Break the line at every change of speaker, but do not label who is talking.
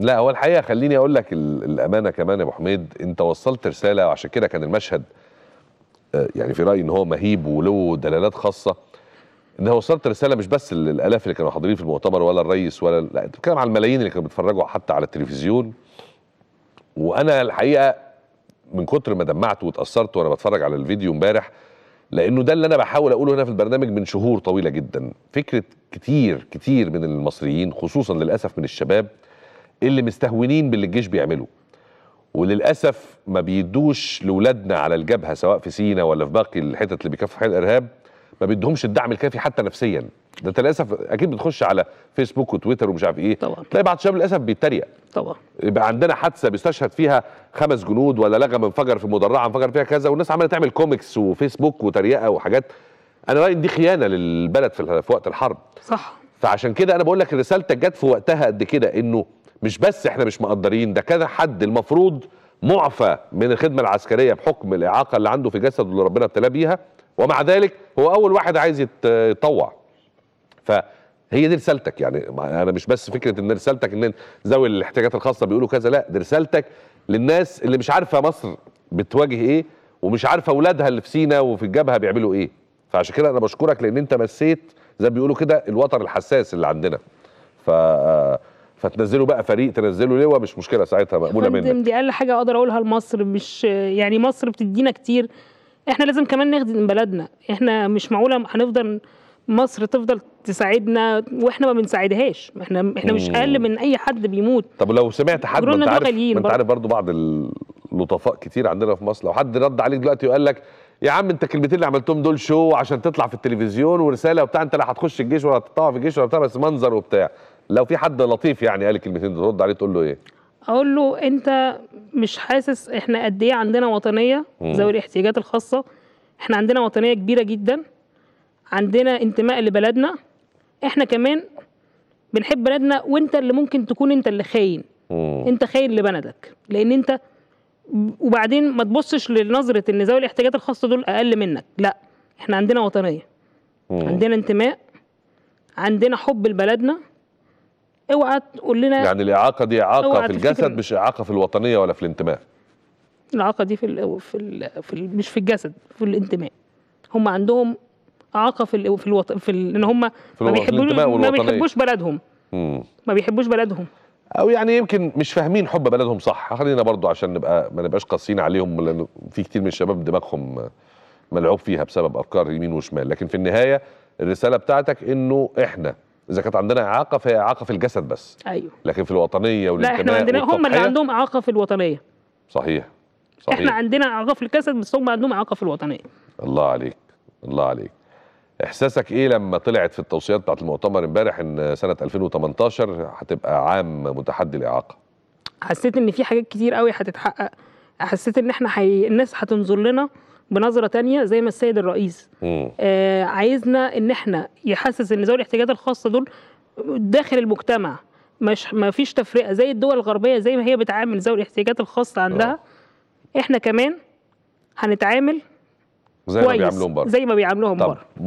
لا هو الحقيقه خليني اقول لك الامانه كمان يا ابو حميد انت وصلت رساله وعشان كده كان المشهد آه، يعني في رايي ان هو مهيب وله دلالات خاصه ان وصلت رساله مش بس للالاف اللي كانوا حاضرين في المؤتمر ولا الرئيس ولا لا انت بتتكلم على الملايين اللي كانوا بيتفرجوا حتى على التلفزيون وانا الحقيقه من كتر ما دمعت واتاثرت وانا بتفرج على الفيديو امبارح لانه ده اللي انا بحاول اقوله هنا في البرنامج من شهور طويله جدا فكره كتير كتير من المصريين خصوصا للاسف من الشباب اللي مستهونين باللي الجيش بيعمله وللاسف ما بيدوش لاولادنا على الجبهه سواء في سينا ولا في باقي الحتت اللي بيكافحوا فيها الارهاب ما بيدهمش الدعم الكافي حتى نفسيا ده انت للاسف اكيد بتخش على فيسبوك وتويتر ومش عارف ايه طبعا تلاقي بعض الشباب للاسف بيتريق طبعا يبقى عندنا حادثه بيستشهد فيها خمس جنود ولا لغم انفجر في مدرعه انفجر فيها كذا والناس عماله تعمل كوميكس وفيسبوك وتريقه وحاجات انا رايي دي خيانه للبلد في وقت الحرب صح فعشان كده انا بقول لك رسالتك جت في وقتها قد كده انه مش بس احنا مش مقدرين ده كذا حد المفروض معفى من الخدمه العسكريه بحكم الاعاقه اللي عنده في جسده اللي ربنا ابتلاه بيها ومع ذلك هو اول واحد عايز يتطوع فهي دي رسالتك يعني انا مش بس فكره ان رسالتك ان ذوي الاحتياجات الخاصه بيقولوا كذا لا دي رسالتك للناس اللي مش عارفه مصر بتواجه ايه ومش عارفه اولادها اللي في سينا وفي الجبهه بيعملوا ايه فعشان كده انا بشكرك لان انت مسيت زي ما بيقولوا كده الوتر الحساس اللي عندنا ف فتنزلوا بقى فريق تنزلوا لواء مش مشكله ساعتها مقبوله منك
دي اقل حاجه اقدر اقولها لمصر مش يعني مصر بتدينا كتير احنا لازم كمان نخدم بلدنا احنا مش معقوله هنفضل مصر تفضل تساعدنا واحنا ما بنساعدهاش احنا احنا مش اقل من اي حد بيموت
طب لو سمعت حد انت عارف انت عارف برضو بعض اللطفاء كتير عندنا في مصر لو حد رد عليك دلوقتي وقال لك يا عم انت الكلمتين اللي عملتهم دول شو عشان تطلع في التلفزيون ورساله وبتاع انت لا هتخش الجيش ولا هتطلع في الجيش ولا بتاع بس منظر وبتاع لو في حد لطيف يعني قال الكلمتين دول ترد عليه تقول له ايه؟
اقول له انت مش حاسس احنا قد ايه عندنا وطنيه ذوي الاحتياجات الخاصه احنا عندنا وطنيه كبيره جدا عندنا انتماء لبلدنا احنا كمان بنحب بلدنا وانت اللي ممكن تكون انت اللي خاين انت خاين لبلدك لان انت وبعدين ما تبصش لنظره ان ذوي الاحتياجات الخاصه دول اقل منك لا احنا عندنا وطنيه عندنا انتماء عندنا حب لبلدنا اوعى تقول لنا يعني
الاعاقه دي اعاقه في الجسد مش اعاقه في الوطنيه ولا في الانتماء
الاعاقه دي في ال في, ال في ال مش في الجسد في الانتماء هم عندهم اعاقه في ال في الوطن في ال... ان هم في ما بيحبوش ما بيحبوش بلدهم مم. ما بيحبوش بلدهم
او يعني يمكن مش فاهمين حب بلدهم صح خلينا برضو عشان نبقى ما نبقاش قاسيين عليهم لان في كتير من الشباب دماغهم ملعوب فيها بسبب افكار يمين وشمال لكن في النهايه الرساله بتاعتك انه احنا اذا كانت عندنا اعاقه فهي اعاقه في الجسد بس ايوه لكن في الوطنيه والانتماء لا احنا عندنا هم اللي عندهم
اعاقه في الوطنيه
صحيح صحيح احنا
عندنا اعاقه في الجسد بس هم عندهم اعاقه في الوطنيه
الله عليك الله عليك احساسك ايه لما طلعت في التوصيات بتاعت المؤتمر امبارح ان سنه 2018 هتبقى عام متحدي الاعاقه
حسيت ان في حاجات كتير قوي هتتحقق حسيت ان احنا حي... الناس هتنظر لنا بنظره تانية زي ما السيد الرئيس آه عايزنا ان احنا يحسس ان ذوي الاحتياجات الخاصه دول داخل المجتمع مش ما فيش تفرقه زي الدول الغربيه زي ما هي بتعامل ذوي الاحتياجات الخاصه عندها أوه. احنا كمان هنتعامل
زي ما بيعملوهم بره زي
ما بيعاملوهم بره